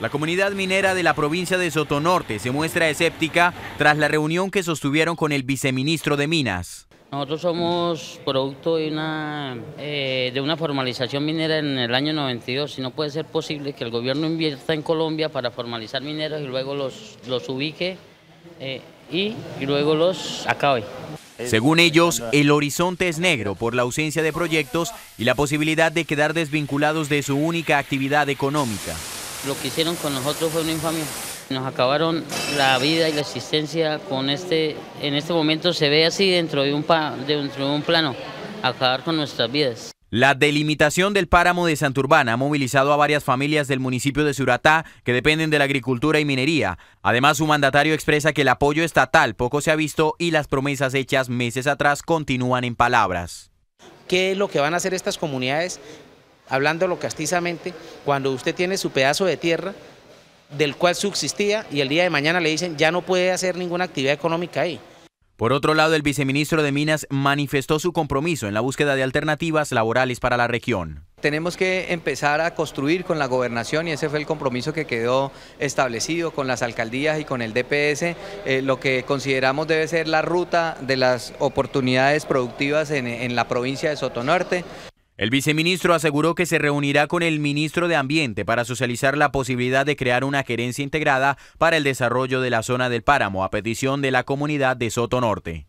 La comunidad minera de la provincia de Sotonorte se muestra escéptica tras la reunión que sostuvieron con el viceministro de Minas. Nosotros somos producto de una, eh, formalización minera en el año 92 y no puede ser posible que el gobierno invierta en Colombia para formalizar mineros y luego los, los ubique eh, y luego los acabe. Según ellos, el horizonte es negro por la ausencia de proyectos y la posibilidad de quedar desvinculados de su única actividad económica. Lo que hicieron con nosotros fue una infamia. Nos acabaron la vida y la existencia con este, en este momento se ve así dentro de un, dentro de un plano, acabar con nuestras vidas. La delimitación del páramo de Santurbán ha movilizado a varias familias del municipio de Suratá que dependen de la agricultura y minería. Además, su mandatario expresa que el apoyo estatal poco se ha visto y las promesas hechas meses atrás continúan en palabras. ¿Qué es lo que van a hacer estas comunidades? Hablándolo castizamente, cuando usted tiene su pedazo de tierra del cual subsistía y el día de mañana le dicen ya no puede hacer ninguna actividad económica ahí. Por otro lado, el viceministro de Minas manifestó su compromiso en la búsqueda de alternativas laborales para la región. Tenemos que empezar a construir con la gobernación y ese fue el compromiso que quedó establecido con las alcaldías y con el DPS, eh, lo que consideramos debe ser la ruta de las oportunidades productivas en, en la provincia de Sotonorte. El viceministro aseguró que se reunirá con el ministro de Ambiente para socializar la posibilidad de crear una gerencia integrada para el desarrollo de la zona del páramo a petición de la comunidad de Soto Norte.